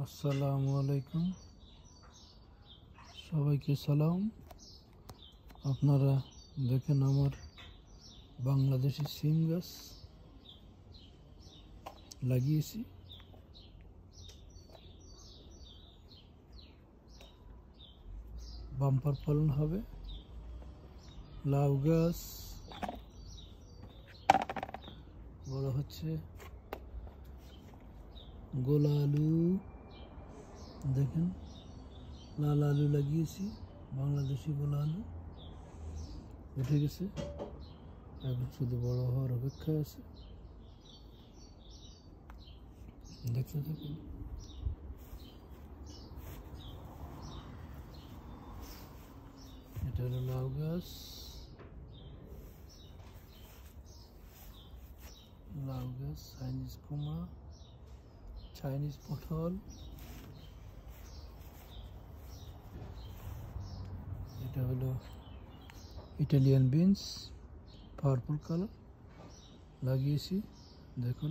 আসসালামু আলাইকুম সবাইকে সালাম আপনারা দেখেন আমার বাংলাদেশি সিম গাছ লাগিয়েছি বাম্পার ফলন হবে লাউ গাছ বড় হচ্ছে গোলালু দেখেন লাল আলু লাগিয়েছি বাংলাদেশি বলা আলু উঠে গেছে এখন শুধু বড় হওয়ার অপেক্ষা আছে দেখতে থাকেন এটা হলো লাউ গাছ লাউ গাছ চাইনিজ কুমা চাইনিজ পটল এটা হলো ইটালিয়ান বিনস পার্পল কালার লাগিয়েছি দেখুন